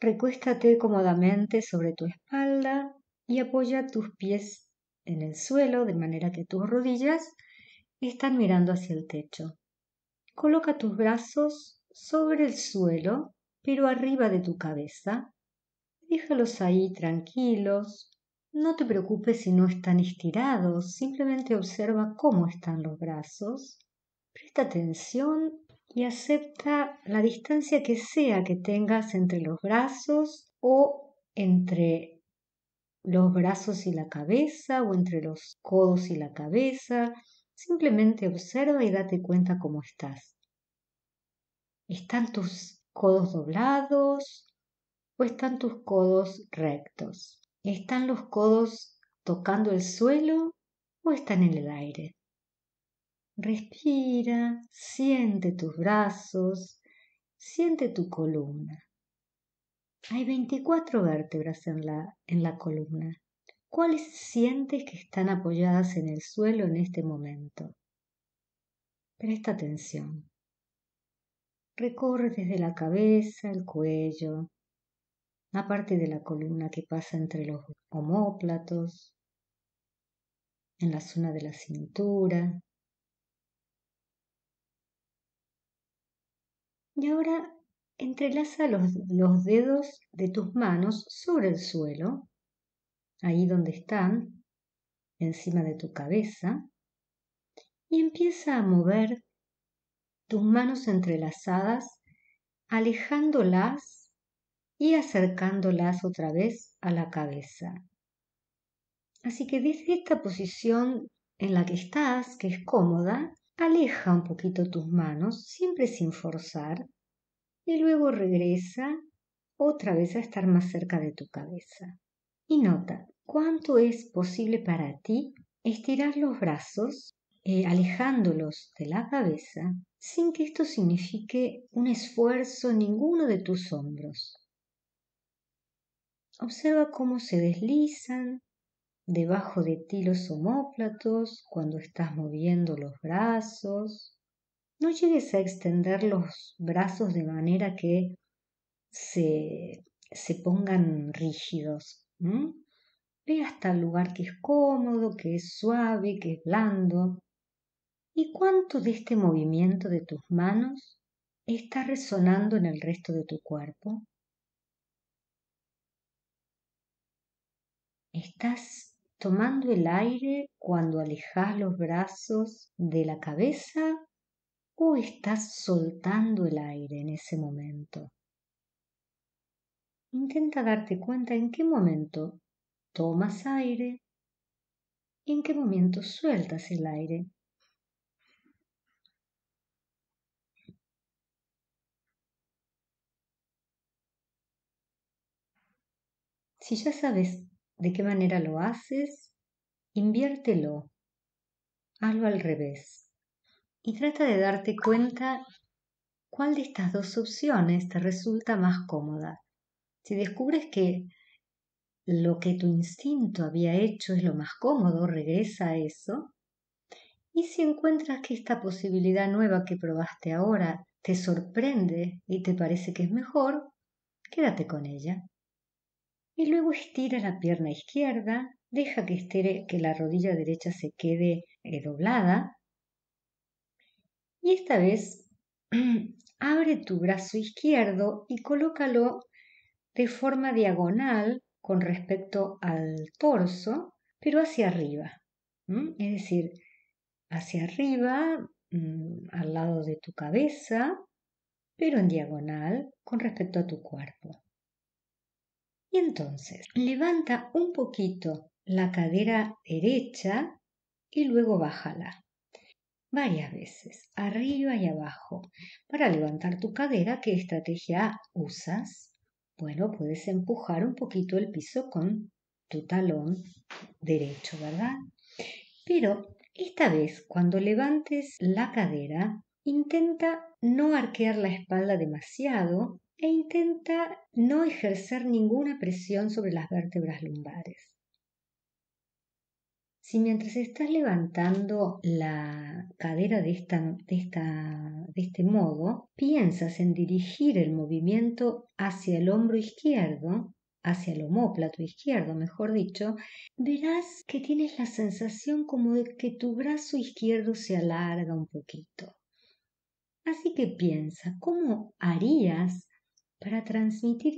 Recuéstate cómodamente sobre tu espalda y apoya tus pies en el suelo de manera que tus rodillas están mirando hacia el techo. Coloca tus brazos sobre el suelo, pero arriba de tu cabeza. Déjalos ahí tranquilos. No te preocupes si no están estirados, simplemente observa cómo están los brazos. Presta atención y acepta la distancia que sea que tengas entre los brazos o entre los brazos y la cabeza o entre los codos y la cabeza. Simplemente observa y date cuenta cómo estás. ¿Están tus codos doblados o están tus codos rectos? ¿Están los codos tocando el suelo o están en el aire? Respira, siente tus brazos, siente tu columna. Hay 24 vértebras en la, en la columna. ¿Cuáles sientes que están apoyadas en el suelo en este momento? Presta atención. Recorre desde la cabeza, el cuello, la parte de la columna que pasa entre los homóplatos, en la zona de la cintura, Y ahora entrelaza los, dedos de tus manos sobre el suelo, ahí donde están, encima de tu cabeza, y empieza a mover tus manos entrelazadas, alejándolas y acercándolas otra vez a la cabeza. Así que desde esta posición en la que estás, que es cómoda, Aleja un poquito tus manos, siempre sin forzar, y luego regresa otra vez a estar más cerca de tu cabeza. Y nota cuánto es posible para ti estirar los brazos, eh, alejándolos de la cabeza, sin que esto signifique un esfuerzo ninguno de tus hombros. Observa cómo se deslizan debajo de ti los homóplatos cuando estás moviendo los brazos. No llegues a extender los brazos de manera que se, se pongan rígidos. Ve hasta el lugar que es cómodo, que es suave, que es blando. ¿Y cuánto de este movimiento de tus manos está resonando en el resto de tu cuerpo? Estás tomando el aire cuando alejas los brazos de la cabeza o estás soltando el aire en ese momento. Intenta darte cuenta en qué momento tomas aire y en qué momento sueltas el aire. Si ya sabes de qué manera lo haces, inviértelo, hazlo al revés y trata de darte cuenta cuál de estas dos opciones te resulta más cómoda. Si descubres que lo que tu instinto había hecho es lo más cómodo, regresa a eso. Y si encuentras que esta posibilidad nueva que probaste ahora te sorprende y te parece que es mejor, quédate con ella y luego estira la pierna izquierda, deja que, que la rodilla derecha se quede eh, doblada y esta vez abre tu brazo izquierdo y colócalo de forma diagonal con respecto al torso, pero hacia arriba. Es decir, hacia arriba, mm, al lado de tu cabeza, pero en diagonal con respecto a tu cuerpo. Y entonces levanta un poquito la cadera derecha y luego bájala varias veces, arriba y abajo, para levantar tu cadera. ¿Qué estrategia usas? Bueno, puedes empujar un poquito el piso con tu talón derecho, ¿verdad? Pero esta vez, cuando levantes la cadera, intenta no arquear la espalda demasiado e intenta no ejercer ninguna presión sobre las vértebras lumbares. Si mientras estás levantando la cadera de, de, este modo, piensas en dirigir el movimiento hacia el hombro izquierdo, hacia el homóplato izquierdo, mejor dicho, verás que tienes la sensación como de que tu brazo izquierdo se alarga un poquito. Así que piensa, ¿cómo harías para transmitir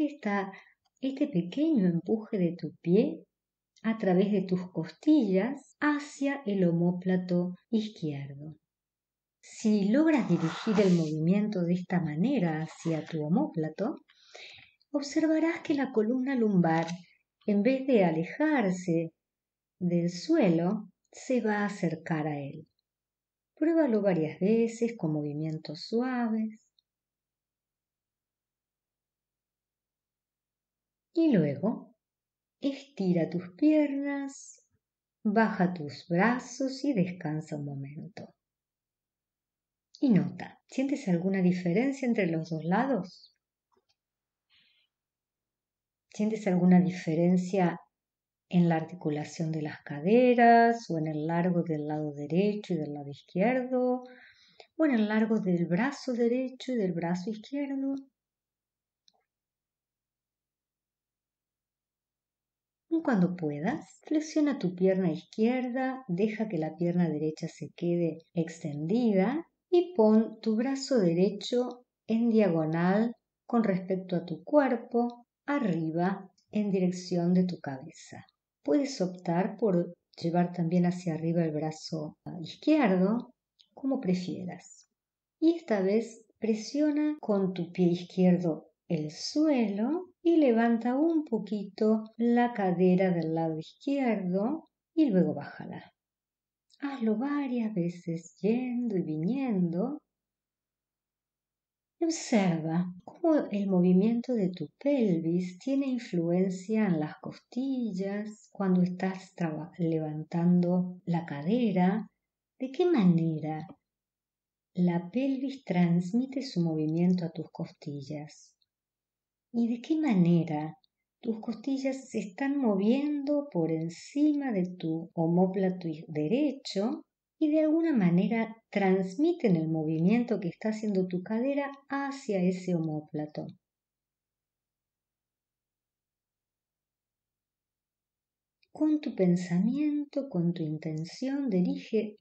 este pequeño empuje de tu pie a través de tus costillas hacia el homóplato izquierdo. Si logras dirigir el movimiento de esta manera hacia tu homóplato, observarás que la columna lumbar, en vez de alejarse del suelo, se va a acercar a él. Pruébalo varias veces con movimientos suaves. Y luego estira tus piernas, baja tus brazos y descansa un momento. Y nota, ¿sientes alguna diferencia entre los dos lados? ¿Sientes alguna diferencia en la articulación de las caderas o en el largo del lado derecho y del lado izquierdo? o en el largo del brazo derecho y del brazo izquierdo. cuando puedas, flexiona tu pierna izquierda, deja que la pierna derecha se quede extendida y pon tu brazo derecho en diagonal con respecto a tu cuerpo, arriba en dirección de tu cabeza. Puedes optar por llevar también hacia arriba el brazo ah, izquierdo, como prefieras. Y esta vez presiona con tu pie izquierdo el suelo y levanta un poquito la cadera del lado izquierdo y luego bájala. Hazlo varias veces yendo y viniendo. Observa cómo el movimiento de tu pelvis tiene influencia en las costillas, cuando estás levantando la cadera, de qué manera la pelvis transmite su movimiento a tus costillas y de qué manera tus costillas se están moviendo por encima de tu homóplato derecho y de alguna manera transmiten el movimiento que está haciendo tu cadera hacia ese homóplato. con tu pensamiento, con tu intención, dirige,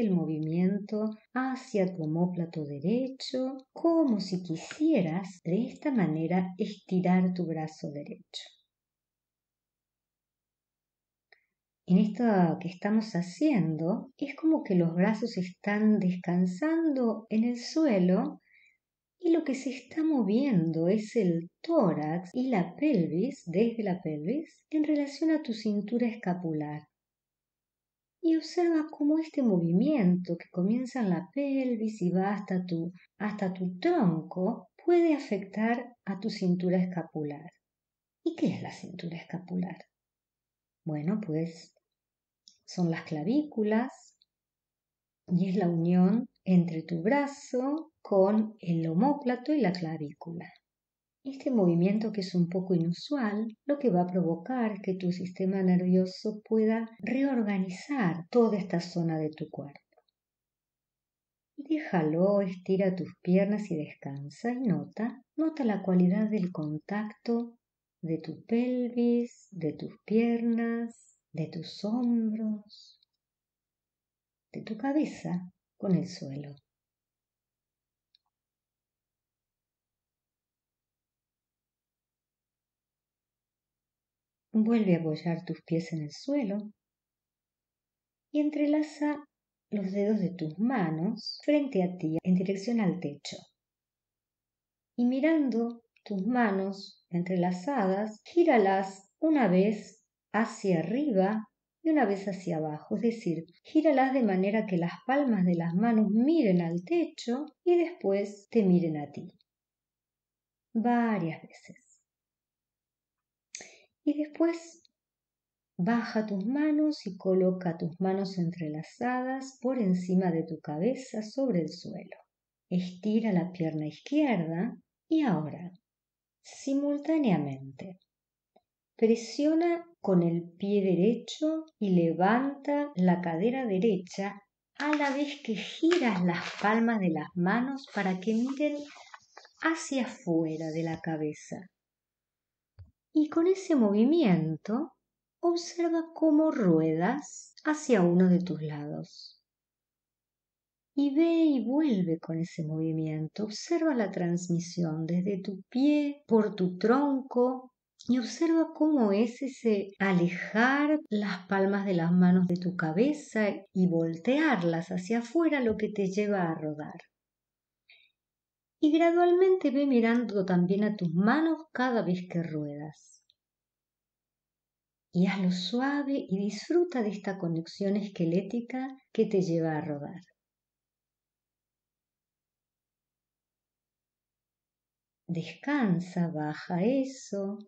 el movimiento hacia tu homóplato derecho, como si quisieras de esta manera estirar tu brazo derecho. En esto que estamos haciendo, es como que los brazos están descansando en el suelo y lo que se está moviendo es el tórax y la pelvis, desde la pelvis, en relación a tu cintura escapular. Y observa cómo este movimiento que comienza en la pelvis y va hasta tu, hasta tu tronco puede afectar a tu cintura escapular. ¿Y qué es la cintura escapular? Bueno, pues son las clavículas y es la unión entre tu brazo con el homóplato y la clavícula. Este movimiento que es un poco inusual, lo que va a provocar que tu sistema nervioso pueda reorganizar toda esta zona de tu cuerpo. Déjalo, estira tus piernas y descansa y nota, nota la cualidad del contacto de tu pelvis, de tus piernas, de tus hombros, de tu cabeza con el suelo. Vuelve a apoyar tus pies en el suelo y entrelaza los dedos de tus manos frente a ti en dirección al techo. Y mirando tus manos entrelazadas, gíralas una vez hacia arriba y una vez hacia abajo, es decir, gíralas de manera que las palmas de las manos miren al techo y después te miren a ti. Varias veces. Y después baja tus manos y coloca tus manos entrelazadas por encima de tu cabeza sobre el suelo. Estira la pierna izquierda y ahora, simultáneamente, presiona con el pie derecho y levanta la cadera derecha a la vez que giras las palmas de las manos para que miren hacia afuera de la cabeza y con ese movimiento observa cómo ruedas hacia uno de tus lados. Y ve y vuelve con ese movimiento. Observa la transmisión desde tu pie, por tu tronco, y observa cómo es ese alejar las palmas de las manos de tu cabeza y voltearlas hacia afuera lo que te lleva a rodar y gradualmente ve mirando también a tus manos cada vez que ruedas. Y hazlo suave y disfruta de esta conexión esquelética que te lleva a rodar. Descansa, baja eso.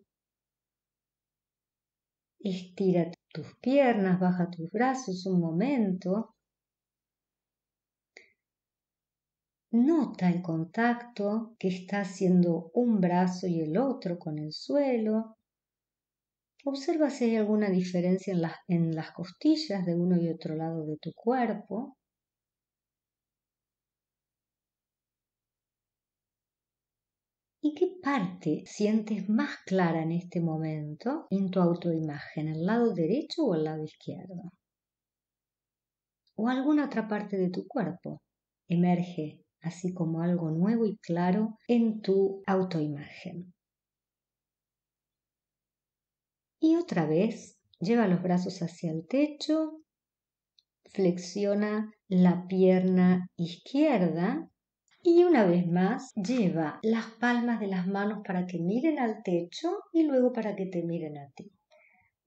Estira tus piernas, baja tus brazos un momento nota el contacto que está haciendo un brazo y el otro con el suelo. Observa si hay alguna diferencia en las, costillas de uno y otro lado de tu cuerpo. ¿Y qué parte sientes más clara en este momento en tu autoimagen? ¿El lado derecho o el lado izquierdo? ¿O alguna otra parte de tu cuerpo? Emerge así como algo nuevo y claro en tu autoimagen. Y otra vez, lleva los brazos hacia el techo, flexiona la pierna izquierda y una vez más lleva las palmas de las manos para que miren al techo y luego para que te miren a ti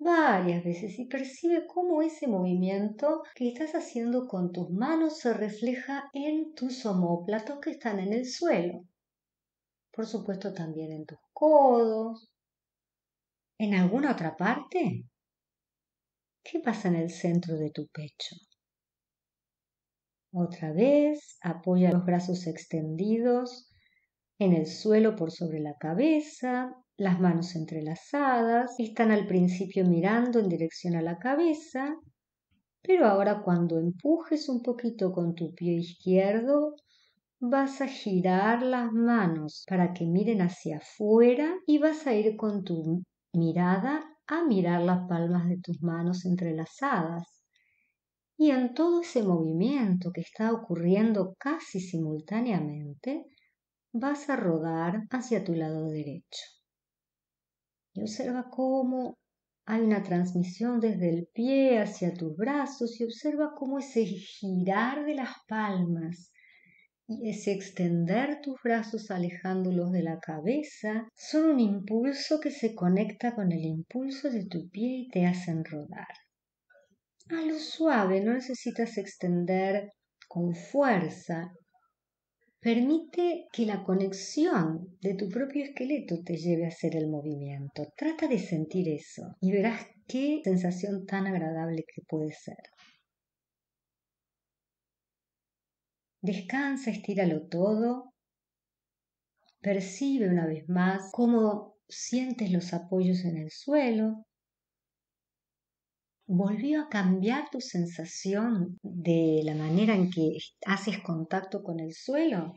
varias veces y percibe cómo ese movimiento que estás haciendo con tus manos se refleja en tus omóplatos que están en el suelo. Por supuesto también en tus codos. ¿En alguna otra parte? ¿Qué pasa en el centro de tu pecho? Otra vez, apoya los brazos extendidos en el suelo por sobre la cabeza, las manos entrelazadas, están al principio mirando en dirección a la cabeza, pero ahora cuando empujes un poquito con tu pie izquierdo, vas a girar las manos para que miren hacia afuera y vas a ir con tu mirada a mirar las palmas de tus manos entrelazadas. Y en todo ese movimiento que está ocurriendo casi simultáneamente, vas a rodar hacia tu lado derecho y observa cómo hay una transmisión desde el pie hacia tus brazos y observa cómo ese girar de las palmas y ese extender tus brazos alejándolos de la cabeza son un impulso que se conecta con el impulso de tu pie y te hacen rodar. A lo suave, no necesitas extender con fuerza, Permite que la conexión de tu propio esqueleto te lleve a hacer el movimiento. Trata de sentir eso y verás qué sensación tan agradable que puede ser. Descansa, estíralo todo. Percibe una vez más cómo sientes los apoyos en el suelo, volvió a cambiar tu sensación de la manera en que haces contacto con el suelo?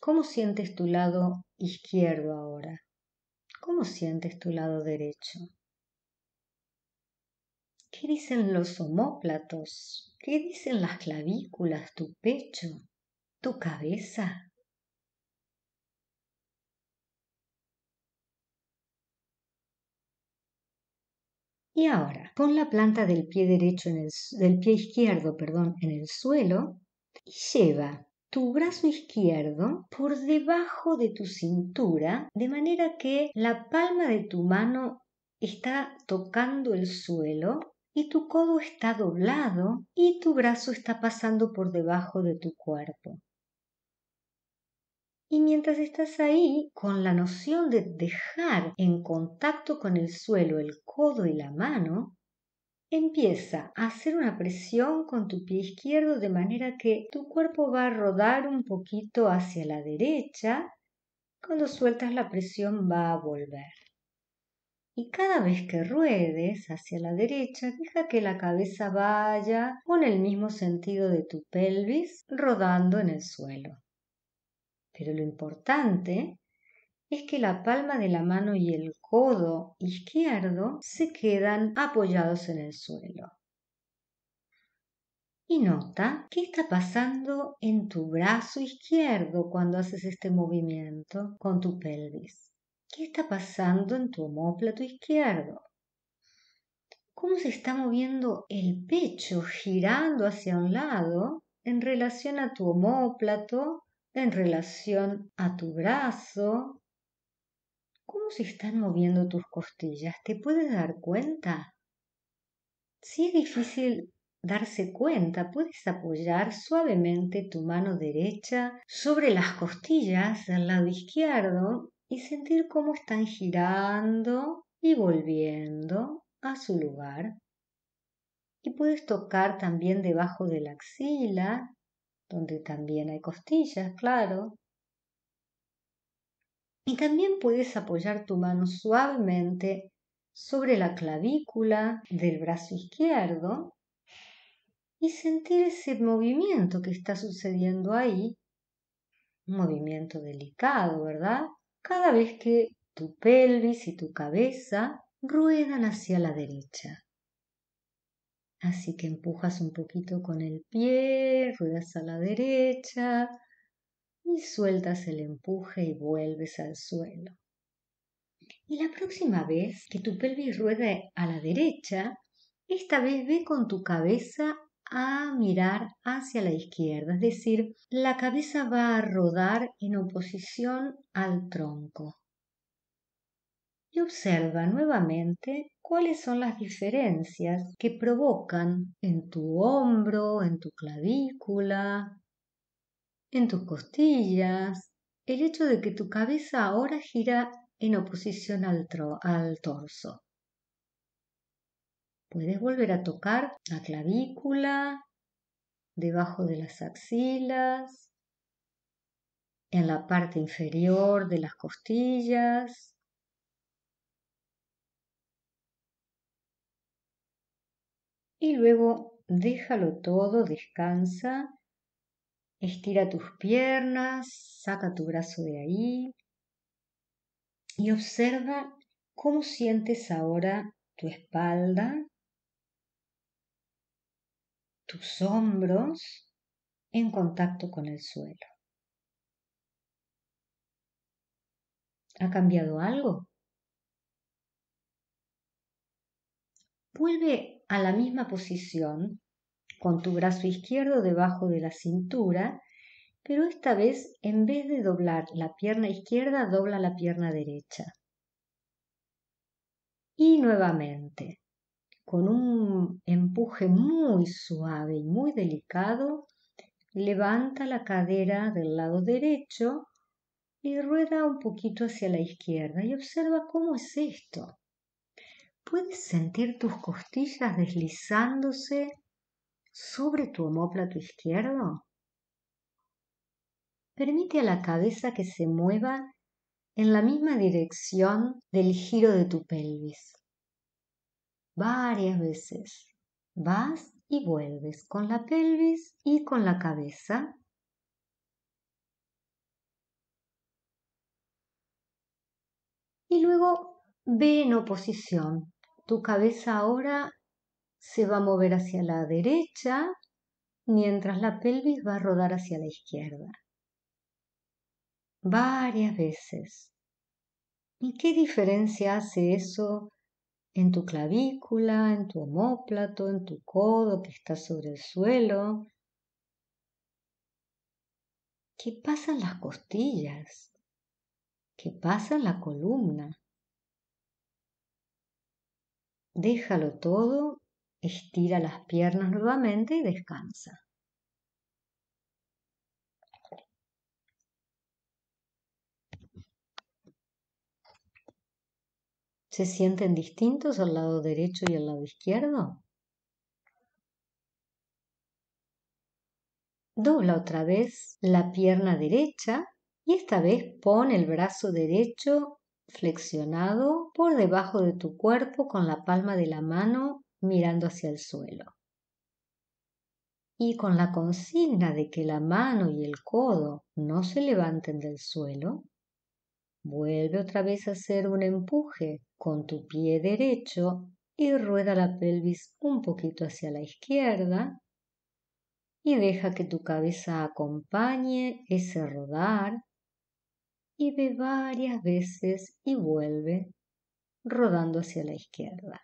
¿Cómo sientes tu lado izquierdo ahora? ¿Cómo sientes tu lado derecho? ¿Qué dicen los homóplatos? ¿Qué dicen las clavículas, tu pecho, tu cabeza? Y ahora, pon la planta del pie derecho en el, del pie izquierdo, perdón, en el suelo y lleva tu brazo izquierdo por debajo de tu cintura, de manera que la palma de tu mano está tocando el suelo y tu codo está doblado y tu brazo está pasando por debajo de tu cuerpo. Y mientras estás ahí, con la noción de dejar en contacto con el suelo el codo y la mano, Empieza a hacer una presión con tu pie izquierdo de manera que tu cuerpo va a rodar un poquito hacia la derecha. Cuando sueltas la presión va a volver. Y cada vez que ruedes hacia la derecha, deja que la cabeza vaya con el mismo sentido de tu pelvis rodando en el suelo. Pero lo importante es que la palma de la mano y el codo izquierdo se quedan apoyados en el suelo. Y nota qué está pasando en tu brazo izquierdo cuando haces este movimiento con tu pelvis. ¿Qué está pasando en tu homóplato izquierdo? ¿Cómo se está moviendo el pecho girando hacia un lado en relación a tu homóplato en relación a tu brazo, cómo se están moviendo tus costillas. ¿Te puedes dar cuenta? Si es difícil darse cuenta, puedes apoyar suavemente tu mano derecha sobre las costillas del lado izquierdo y sentir cómo están girando y volviendo a su lugar. Y puedes tocar también debajo de la axila donde también hay costillas, claro. Y también puedes apoyar tu mano suavemente sobre la clavícula del brazo izquierdo y sentir ese movimiento que está sucediendo ahí, un movimiento delicado, ¿verdad? Cada vez que tu pelvis y tu cabeza ruedan hacia la derecha. Así que empujas un poquito con el pie, ruedas a la derecha y sueltas el empuje y vuelves al suelo. Y la próxima vez que tu pelvis ruede a la derecha, esta vez ve con tu cabeza a mirar hacia la izquierda, es decir, la cabeza va a rodar en oposición al tronco y observa nuevamente cuáles son las diferencias que provocan en tu hombro, en tu clavícula, en tus costillas, el hecho de que tu cabeza ahora gira en oposición al, torso. Puedes volver a tocar la clavícula, debajo de las axilas, en la parte inferior de las costillas, y luego déjalo todo, descansa, estira tus piernas, saca tu brazo de ahí y observa cómo sientes ahora tu espalda, tus hombros en contacto con el suelo. ¿Ha cambiado algo? Vuelve a la misma posición con tu brazo izquierdo debajo de la cintura, pero esta vez en vez de doblar la pierna izquierda, dobla la pierna derecha. Y nuevamente, con un empuje muy suave y muy delicado, levanta la cadera del lado derecho y rueda un poquito hacia la izquierda y observa cómo es esto puedes sentir tus costillas deslizándose sobre tu homóplato izquierdo. Permite a la cabeza que se mueva en la misma dirección del giro de tu pelvis. Varias veces vas y vuelves con la pelvis y con la cabeza. Y luego ve en oposición tu cabeza ahora se va a mover hacia la derecha mientras la pelvis va a rodar hacia la izquierda. Varias veces. ¿Y qué diferencia hace eso en tu clavícula, en tu homóplato, en tu codo que está sobre el suelo? ¿Qué pasa en las costillas? ¿Qué pasa en la columna? Déjalo todo, estira las piernas nuevamente y descansa. ¿Se sienten distintos al lado derecho y al lado izquierdo? Dobla otra vez la pierna derecha y esta vez pon el brazo derecho flexionado por debajo de tu cuerpo con la palma de la mano mirando hacia el suelo. Y con la consigna de que la mano y el codo no se levanten del suelo, vuelve otra vez a hacer un empuje con tu pie derecho y rueda la pelvis un poquito hacia la izquierda y deja que tu cabeza acompañe ese rodar y ve varias veces y vuelve rodando hacia la izquierda.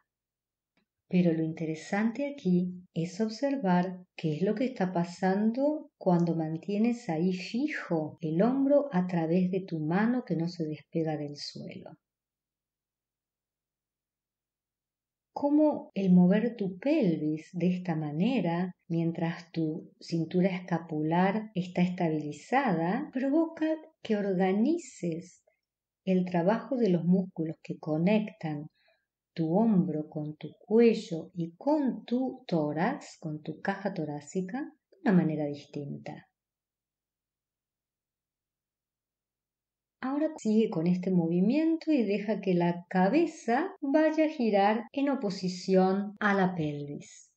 Pero lo interesante aquí es observar qué es lo que está pasando cuando mantienes ahí fijo el hombro a través de tu mano que no se despega del suelo. Cómo el mover tu pelvis de esta manera, mientras tu cintura escapular está estabilizada, provoca que organices el trabajo de los músculos que conectan tu hombro con tu cuello y con tu tórax, con tu caja torácica, de una manera distinta. Ahora sigue con este movimiento y deja que la cabeza vaya a girar en oposición a la pelvis.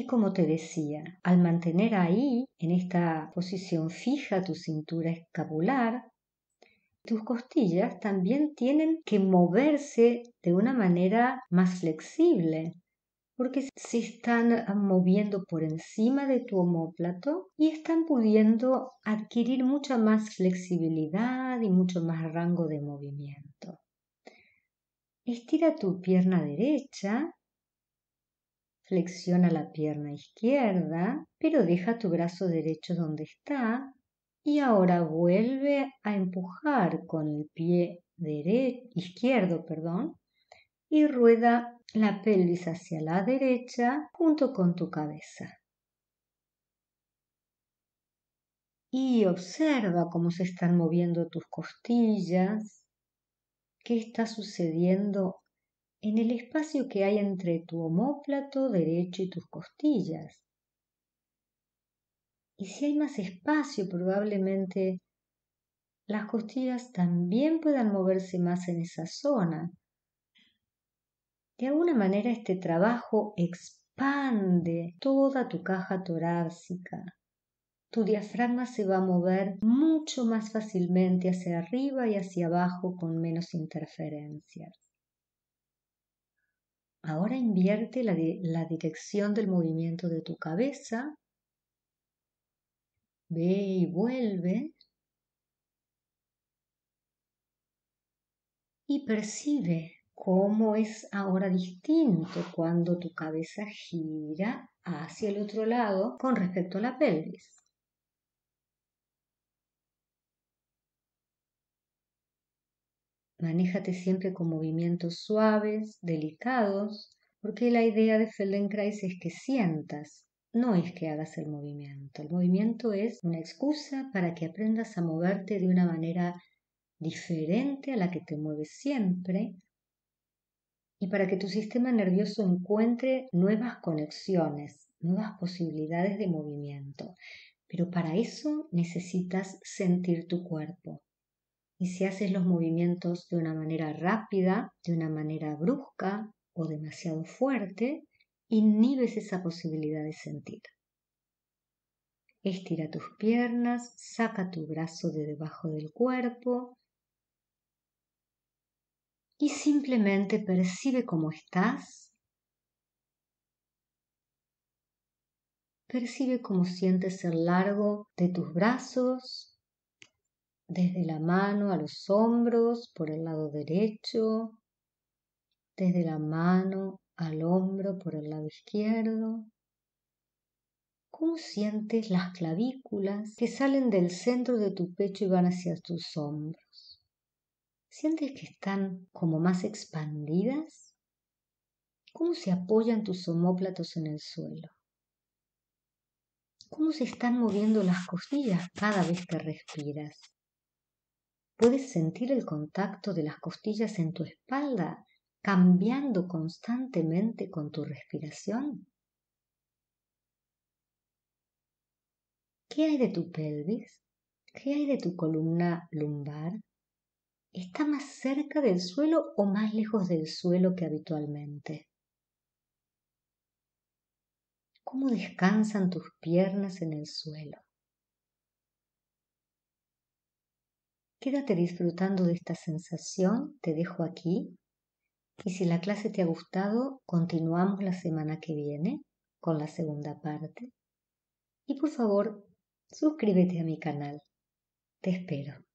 Y como te decía, al mantener ahí, en esta posición fija, tu cintura escapular, tus costillas también tienen que moverse de una manera más flexible, porque se están ah, moviendo por encima de tu homóplato y están pudiendo adquirir mucha más flexibilidad y mucho más rango de movimiento. Estira tu pierna derecha Flexiona la pierna izquierda, pero deja tu brazo derecho donde está y ahora vuelve a empujar con el pie izquierdo, perdón, y rueda la pelvis hacia la derecha junto con tu cabeza. Y observa cómo se están moviendo tus costillas, qué está sucediendo en el espacio que hay entre tu homóplato derecho y tus costillas. Y si hay más espacio, probablemente las costillas también puedan moverse más en esa zona. De alguna manera este trabajo expande toda tu caja torácica. Tu diafragma se va a mover mucho más fácilmente hacia arriba y hacia abajo con menos interferencias. Ahora invierte la, la dirección del movimiento de tu cabeza. Ve y vuelve. Y percibe cómo es ahora distinto cuando tu cabeza gira hacia el otro lado con respecto a la pelvis. Manéjate siempre con movimientos suaves, delicados, porque la idea de Feldenkrais es que sientas, no es que hagas el movimiento. El movimiento es una excusa para que aprendas a moverte de una manera diferente a la que te mueves siempre y para que tu sistema nervioso encuentre nuevas conexiones, nuevas posibilidades de movimiento. Pero para eso necesitas sentir tu cuerpo y si haces los movimientos de una manera rápida, de una manera brusca o demasiado fuerte, inhibes esa posibilidad de sentir. Estira tus piernas, saca tu brazo de debajo del cuerpo y simplemente percibe cómo estás. Percibe cómo sientes el largo de tus brazos, desde la mano a los hombros por el lado derecho, desde la mano al hombro por el lado izquierdo. ¿Cómo sientes las clavículas que salen del centro de tu pecho y van hacia tus hombros? ¿Sientes que están como más expandidas? ¿Cómo se apoyan tus homóplatos en el suelo? ¿Cómo se están moviendo las costillas cada vez que respiras? Puedes sentir el contacto de las costillas en tu espalda cambiando constantemente con tu respiración. ¿Qué hay de tu pelvis? ¿Qué hay de tu columna lumbar? ¿Está más cerca del suelo o más lejos del suelo que habitualmente? ¿Cómo descansan tus piernas en el suelo? Quédate disfrutando de esta sensación, te dejo aquí. Y si la clase te ha gustado, continuamos la semana que viene con la segunda parte. Y por favor, suscríbete a mi canal. Te espero.